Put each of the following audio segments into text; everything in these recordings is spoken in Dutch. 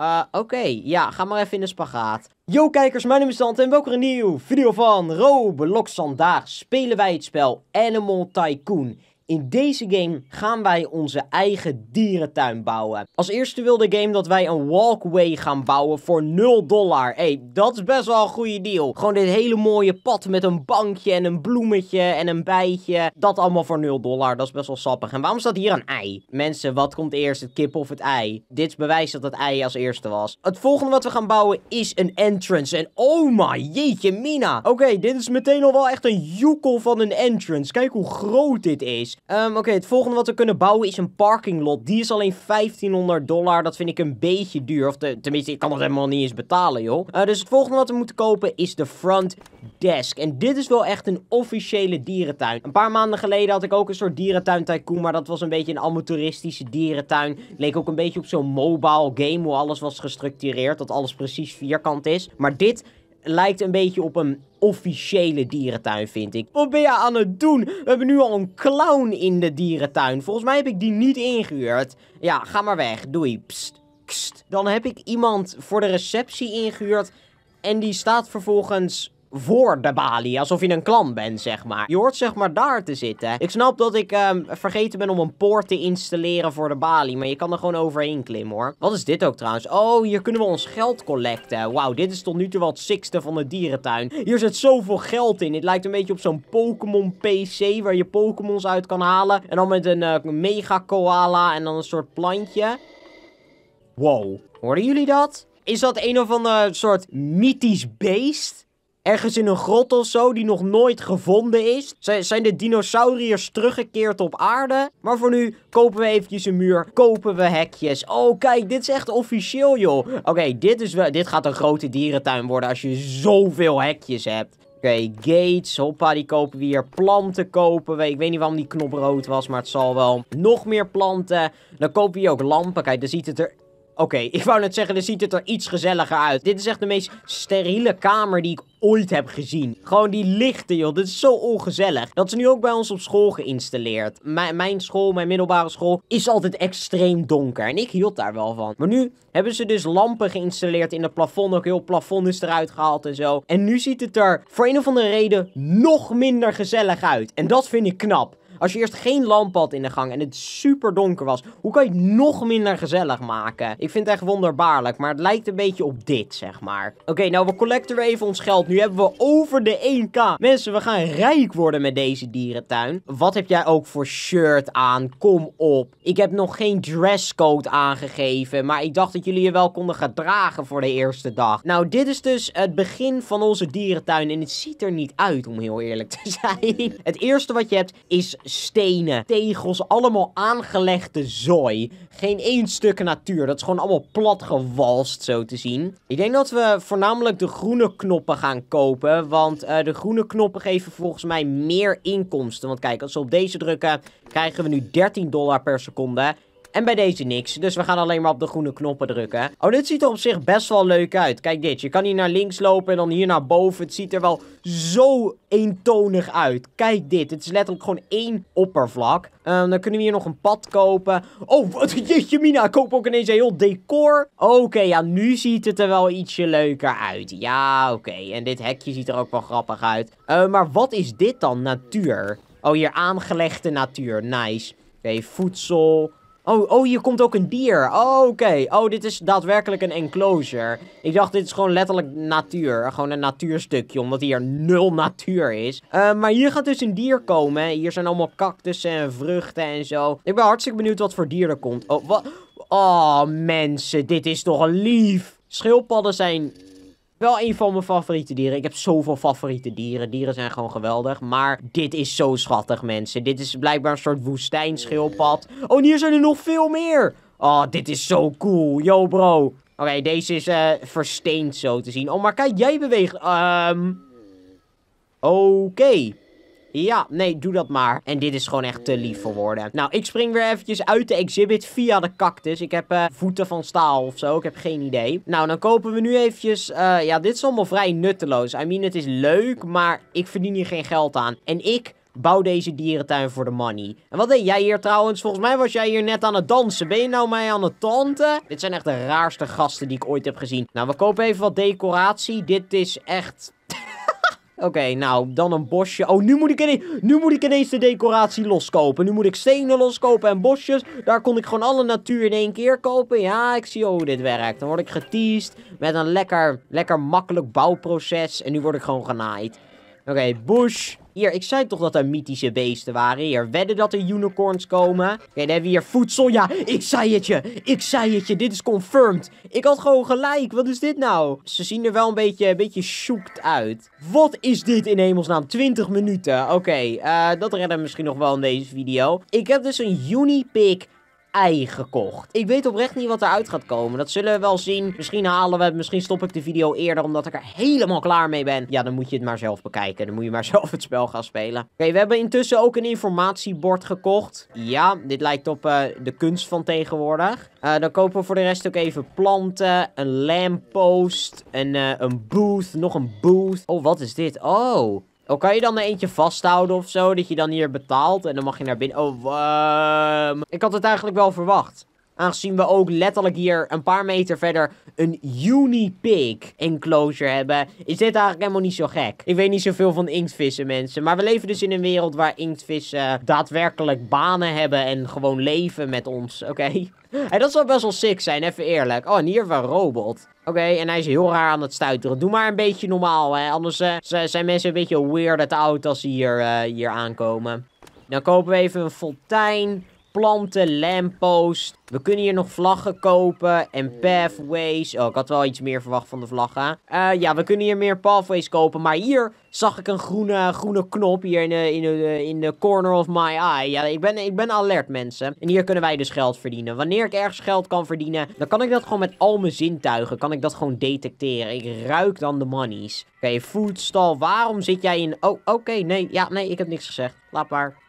Uh, oké. Ja, ga maar even in de spagaat. Yo kijkers, mijn naam is Sant en welkom een nieuwe video van Roblox. Vandaag spelen wij het spel Animal Tycoon. In deze game gaan wij onze eigen dierentuin bouwen. Als eerste wil de game dat wij een walkway gaan bouwen voor 0 dollar. hey, dat is best wel een goede deal. Gewoon dit hele mooie pad met een bankje en een bloemetje en een bijtje. Dat allemaal voor 0 dollar, dat is best wel sappig. En waarom staat hier een ei? Mensen, wat komt eerst, het kip of het ei? Dit is bewijs dat het ei als eerste was. Het volgende wat we gaan bouwen is een entrance. En oh my, jeetje mina. Oké, dit is meteen al wel echt een joekel van een entrance. Kijk hoe groot dit is. Ehm, oké, het volgende wat we kunnen bouwen is een parkinglot. Die is alleen 1500 dollar. Dat vind ik een beetje duur. Of tenminste, ik kan dat helemaal niet eens betalen, joh. Eh, dus het volgende wat we moeten kopen is de front desk. En dit is wel echt een officiële dierentuin. Een paar maanden geleden had ik ook een soort dierentuin tycoon. Maar dat was een beetje een amateuristische dierentuin. Leek ook een beetje op zo'n mobile game. Hoe alles was gestructureerd. Dat alles precies vierkant is. Maar dit lijkt een beetje op een officiële dierentuin, vind ik. Wat ben je aan het doen? We hebben nu al een clown in de dierentuin. Volgens mij heb ik die niet ingehuurd. Ja, ga maar weg. Doei. Pst, kst. Dan heb ik iemand voor de receptie ingehuurd. En die staat vervolgens voor de balie. Alsof je een klant bent, zeg maar. Je hoort zeg maar daar te zitten. Ik snap dat ik ehm, vergeten ben om een poort te installeren voor de balie. Maar je kan er gewoon overheen klimmen, hoor. Wat is dit ook trouwens? Oh, hier kunnen we ons geld collecten. Wauw, dit is tot nu toe wel het sixte van de dierentuin. Hier zit zoveel geld in. Dit lijkt een beetje op zo'n Pokémon PC waar je Pokémons uit kan halen. En dan met een eh, mega koala en dan een soort plantje. Wow. Hoorden jullie dat? Is dat een of ander soort mythisch beest? Ergens in een grot of zo die nog nooit gevonden is. zijn de dinosauriërs teruggekeerd op aarde? Maar voor nu kopen we eventjes een muur. Kopen we hekjes. Oh, kijk, dit is echt officieel, joh. Oké, dit dit gaat een grote dierentuin worden als je zoveel hekjes hebt. Oké, gates, hoppa, die kopen we hier. Planten kopen we. Ik weet niet waarom die knop rood was, maar het zal wel. Nog meer planten. Dan kopen we hier ook lampen. Kijk, dan ziet het er Oké, ik wou net zeggen, dan ziet het er iets gezelliger uit. Dit is echt de meest steriele kamer die ik ooit heb gezien. Gewoon die lichten, joh. Dit is zo ongezellig. Dat is nu ook bij ons op school geïnstalleerd. mijn school, mijn middelbare school, is altijd extreem donker. En ik hield daar wel van. Maar nu hebben ze dus lampen geïnstalleerd in het plafond. Ook heel het plafond is eruit gehaald en zo. En nu ziet het er voor een of andere reden nog minder gezellig uit. En dat vind ik knap. Als je eerst geen lamp had in de gang en het super donker was, hoe kan je het nog minder gezellig maken? Ik vind het echt wonderbaarlijk, maar het lijkt een beetje op dit, zeg maar. Oké, nou, we collecten weer even ons geld. Nu hebben we over de 1k. Mensen, we gaan rijk worden met deze dierentuin. Wat heb jij ook voor shirt aan? Kom op. Ik heb nog geen dresscode aangegeven, maar ik dacht dat jullie je wel konden gaan dragen voor de eerste dag. Nou, dit is dus het begin van onze dierentuin en het ziet er niet uit, om heel eerlijk te zijn. Het eerste wat je hebt is stenen, tegels, allemaal aangelegde zooi. Geen één stuk natuur. Dat is gewoon allemaal plat gewalst, zo te zien. Ik denk dat we voornamelijk de groene knoppen gaan kopen. Want eh, de groene knoppen geven volgens mij meer inkomsten. Want kijk, als we op deze drukken, krijgen we nu 13 dollar per seconde. En bij deze niks. Dus we gaan alleen maar op de groene knoppen drukken. Oh, dit ziet er op zich best wel leuk uit. Kijk dit. Je kan hier naar links lopen en dan hier naar boven. Het ziet er wel zo eentonig uit. Kijk dit. Het is letterlijk gewoon één oppervlak. Ehm, dan kunnen we hier nog een pad kopen. Oh, wat? Jeetje mina. Ik koop ook ineens een heel decor. Oké, ja. Nu ziet het er wel ietsje leuker uit. Ja, oké. En dit hekje ziet er ook wel grappig uit. Ehm, maar wat is dit dan? Natuur. Oh, hier aangelegde natuur. Nice. Oké, voedsel. Oh, oh, hier komt ook een dier. Oh, oké. Oh, dit is daadwerkelijk een enclosure. Ik dacht, dit is gewoon letterlijk natuur. Gewoon een natuurstukje, omdat hier nul natuur is. Eh, maar hier gaat dus een dier komen. Hier zijn allemaal cactussen en vruchten en zo. Ik ben hartstikke benieuwd wat voor dier er komt. Oh, wat? Oh, mensen, dit is toch lief. Schildpadden zijn wel een van mijn favoriete dieren. Ik heb zoveel favoriete dieren. Dieren zijn gewoon geweldig. Maar dit is zo schattig, mensen. Dit is blijkbaar een soort woestijnschildpad. Oh, hier zijn er nog veel meer. Oh, dit is zo cool. Yo, bro. Oké, deze is eh, versteend zo te zien. Oh, maar kijk, jij beweegt. Um... Oké. Ja, nee, doe dat maar. En dit is gewoon echt te lief voor woorden. Nou, ik spring weer eventjes uit de exhibit via de cactus. Ik heb eh, voeten van staal of zo. Ik heb geen idee. Nou, dan kopen we nu eventjes... Eh, ja, dit is allemaal vrij nutteloos. I mean, het is leuk, maar ik verdien hier geen geld aan. En ik bouw deze dierentuin voor de money. En wat deed jij hier trouwens? Volgens mij was jij hier net aan het dansen. Ben je nou mij aan het tanten? Dit zijn echt de raarste gasten die ik ooit heb gezien. Nou, we kopen even wat decoratie. Dit is echt Oké, nou, dan een bosje. Oh, nu moet, ik ineens, nu moet ik ineens de decoratie loskopen. Nu moet ik stenen loskopen en bosjes. Daar kon ik gewoon alle natuur in één keer kopen. Ja, ik zie hoe oh, dit werkt. Dan word ik geteased met een lekker, lekker makkelijk bouwproces. En nu word ik gewoon genaaid. Oké, bush. Hier, ik zei toch dat er mythische beesten waren. Hier, wedden dat er unicorns komen. Oké, dan hebben we hier voedsel. Ja, ik zei het je. Ik zei het je. Dit is confirmed. Ik had gewoon gelijk. Wat is dit nou? Ze zien er wel een beetje, een beetje shocked uit. Wat is dit in hemelsnaam? 20 minuten. Oké, eh, dat redden we misschien nog wel in deze video. Ik heb dus een unipick ei gekocht. Ik weet oprecht niet wat eruit gaat komen. Dat zullen we wel zien. Misschien halen we het. Misschien stop ik de video eerder omdat ik er helemaal klaar mee ben. Ja, dan moet je het maar zelf bekijken. Dan moet je maar zelf het spel gaan spelen. Oké, we hebben intussen ook een informatiebord gekocht. Ja, dit lijkt op eh, de kunst van tegenwoordig. Eh, dan kopen we voor de rest ook even planten, een lamppost, En eh, een booth, nog een booth. Oh, wat is dit? Oh, Oh, kan je dan er eentje vasthouden of zo? Dat je dan hier betaalt en dan mag je naar binnen... Oh, uh... ik had het eigenlijk wel verwacht. Aangezien we ook letterlijk hier een paar meter verder een Unipig enclosure hebben, is dit eigenlijk helemaal niet zo gek. Ik weet niet zoveel van inktvissen, mensen. Maar we leven dus in een wereld waar inktvissen daadwerkelijk banen hebben en gewoon leven met ons, oké? En dat zou best wel sick zijn, even eerlijk. Oh, en hier hebben we een robot. Oké, en hij is heel raar aan het stuiteren. Doe maar een beetje normaal, hè. Anders eh, zijn mensen een beetje weird at oud als ze hier, eh, hier aankomen. Dan kopen we even een fontein planten, lamppost. We kunnen hier nog vlaggen kopen en pathways. Oh, ik had wel iets meer verwacht van de vlaggen. Eh, ja, we kunnen hier meer pathways kopen. Maar hier zag ik een groene, groene knop hier in de, in, de, in de corner of my eye. Ja, ik ben, ik ben alert, mensen. En hier kunnen wij dus geld verdienen. Wanneer ik ergens geld kan verdienen, dan kan ik dat gewoon met al mijn zintuigen. Kan ik dat gewoon detecteren. Ik ruik dan de monies. Oké, okay, stall. Waarom zit jij in... Oh, oké, nee. Ja, nee, ik heb niks gezegd. Laat maar.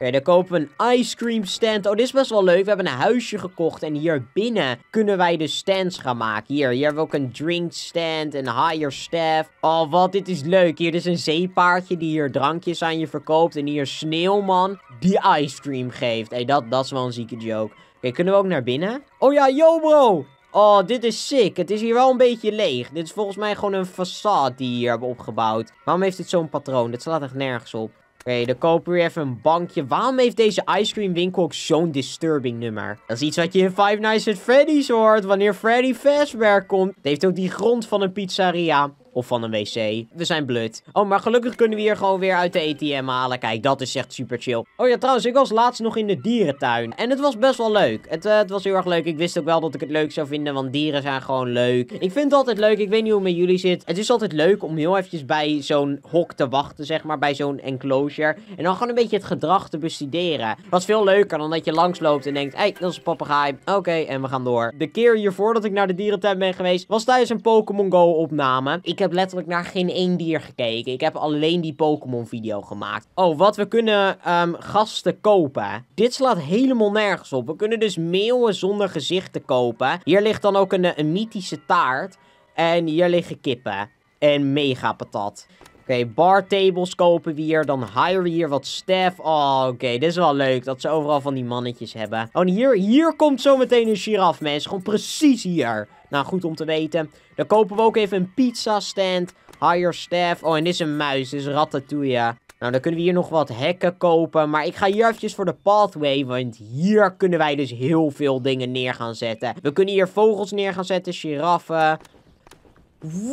Oké, eh, okay, dan kopen we een ice cream stand. Oh, dit is best wel leuk. We hebben een huisje gekocht. En hier binnen kunnen wij de stands gaan maken. Hier, hier hebben we ook een drink stand. Een higher staff. Oh, wat, dit is leuk. Hier, dit is een zeepaardje die hier drankjes aan je verkoopt. En hier sneeuwman die ice cream geeft. Hé, hey, dat, dat is wel een zieke joke. Oké, kunnen we ook naar binnen? Oh ja, yo bro! Oh, dit is sick. Het is hier wel een beetje leeg. Dit is volgens mij gewoon een façade die hier hebben opgebouwd. Waarom heeft dit zo'n patroon? Dit slaat echt nergens op. Oké, dan kopen we even een bankje. Waarom heeft deze ice cream winkel ook zo'n disturbing nummer? Dat is iets wat je in Five Nights at Freddy's hoort wanneer Freddy Fazbear komt. Het heeft ook die grond van een pizzeria. Of van een wc. We zijn blut. Oh, maar gelukkig kunnen we hier gewoon weer uit de ATM halen. Kijk, dat is echt super chill. Oh ja, trouwens, ik was laatst nog in de dierentuin. En het was best wel leuk. Het, eh, het was heel erg leuk. Ik wist ook wel dat ik het leuk zou vinden, want dieren zijn gewoon leuk. Ik vind het altijd leuk. Ik weet niet hoe het met jullie zit. Het is altijd leuk om heel eventjes bij zo'n hok te wachten, zeg maar. Bij zo'n enclosure. En dan gewoon een beetje het gedrag te bestuderen. is veel leuker dan dat je langsloopt en denkt, hé, hey, dat is een papegaai. Oké, en we gaan door. De keer hiervoor dat ik naar de dierentuin ben geweest, was tijdens een Pokémon Go opname. Ik ik heb letterlijk naar geen één dier gekeken. Ik heb alleen die Pokémon-video gemaakt. Oh, wat we kunnen ehm, gasten kopen. Dit slaat helemaal nergens op. We kunnen dus meeuwen zonder gezicht te kopen. Hier ligt dan ook een, eh, een mythische taart. En hier liggen kippen. En mega patat. Oké, bar tables kopen we hier. Dan hiren we hier wat staff. Oh, oké. dit is wel leuk dat ze overal van die mannetjes hebben. Oh, en hier, hier komt zometeen een giraf, mensen. Gewoon precies hier. Nou, goed om te weten. Dan kopen we ook even een pizza stand. Higher staff. Oh, en dit is een muis. Dit is Ratatouille. Nou, dan kunnen we hier nog wat hekken kopen. Maar ik ga hier voor de pathway. Want hier kunnen wij dus heel veel dingen neer gaan zetten. We kunnen hier vogels neer gaan zetten. Giraffen.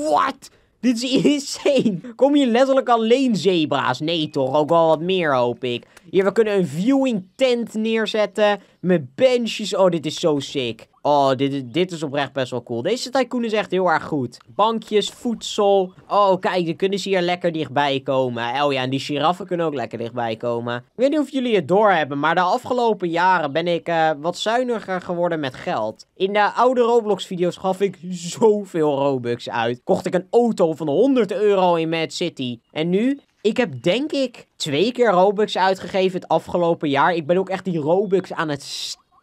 Wat? Dit is insane. Kom hier letterlijk alleen zebra's? Nee toch, ook wel wat meer hoop ik. Hier, we kunnen een viewing tent neerzetten. Met benches. Oh, dit is zo sick. Oh, dit is, dit is oprecht best wel cool. Deze tycoon is echt heel erg goed. Bankjes, voedsel. Oh, kijk, dan kunnen ze hier lekker dichtbij komen. Oh ja, en die giraffen kunnen ook lekker dichtbij komen. Ik weet niet of jullie het doorhebben, maar de afgelopen jaren ben ik eh, wat zuiniger geworden met geld. In de oude Roblox-video's gaf ik zoveel Robux uit. Kocht ik een auto van 100 euro in Mad City. En nu ik heb denk ik twee keer Robux uitgegeven het afgelopen jaar. Ik ben ook echt die Robux aan het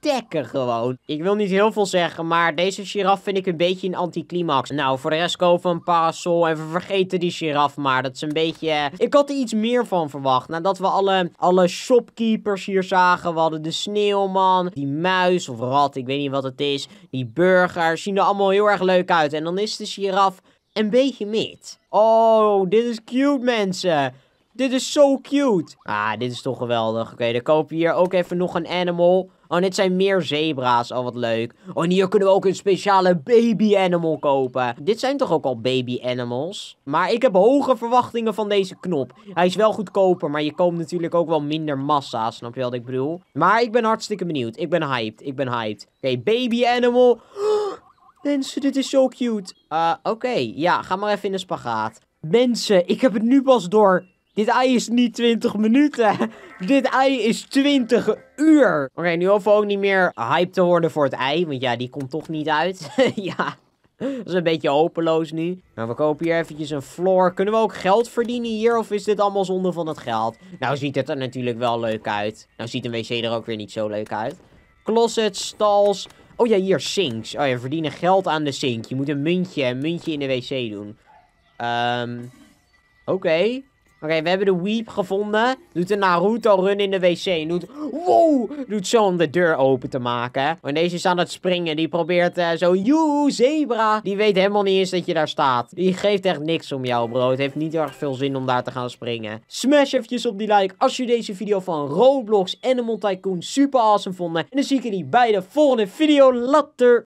stekker gewoon. Ik wil niet heel veel zeggen, maar deze giraf vind ik een beetje een anticlimax. Nou, voor de rest kopen we een parasol en we vergeten die giraf maar. Dat is een beetje... Eh, ik had er iets meer van verwacht. Nadat we alle, alle shopkeepers hier zagen. We hadden de sneeuwman, die muis of rat, ik weet niet wat het is. Die burger. zien er allemaal heel erg leuk uit. En dan is de giraf een beetje mit. Oh, dit is cute mensen. Dit is zo cute. Ah, dit is toch geweldig. Oké, dan koop je hier ook even nog een animal. Oh, dit zijn meer zebra's. Al oh, wat leuk. Oh, en hier kunnen we ook een speciale baby animal kopen. Dit zijn toch ook al baby animals? Maar ik heb hoge verwachtingen van deze knop. Hij is wel goedkoper, maar je koopt natuurlijk ook wel minder massa. Snap je wat ik bedoel? Maar ik ben hartstikke benieuwd. Ik ben hyped. Ik ben hyped. Oké, baby animal. mensen, dit is zo cute. Eh, oké, ja, ga maar even in de spagaat. Mensen, ik heb het nu pas door. Dit ei is niet 20 minuten. Dit ei is 20 uur. Oké, nu hoeven we ook niet meer hype te worden voor het ei. Want ja, die komt toch niet uit. ja, dat is een beetje hopeloos nu. Nou, we kopen hier eventjes een floor. Kunnen we ook geld verdienen hier? Of is dit allemaal zonde van het geld? Nou ziet het er natuurlijk wel leuk uit. Nou ziet een wc er ook weer niet zo leuk uit. Closets, stalls. Oh ja, hier, sinks. Oh ja, verdienen geld aan de sink. Je moet een muntje, een muntje in de wc doen. Ehm... Oké. Oké, we hebben de Weep gevonden. Doet een Naruto-run in de wc. Doet, wow, doet zo om de deur open te maken. Maar deze is aan het springen. Die probeert eh, zo, joe, zebra. Die weet helemaal niet eens dat je daar staat. Die geeft echt niks om jou, bro. Het heeft niet erg veel zin om daar te gaan springen. Smash eventjes op die like als je deze video van Roblox en de Tycoon super awesome vonden. En dan zie ik jullie bij de volgende video. Later!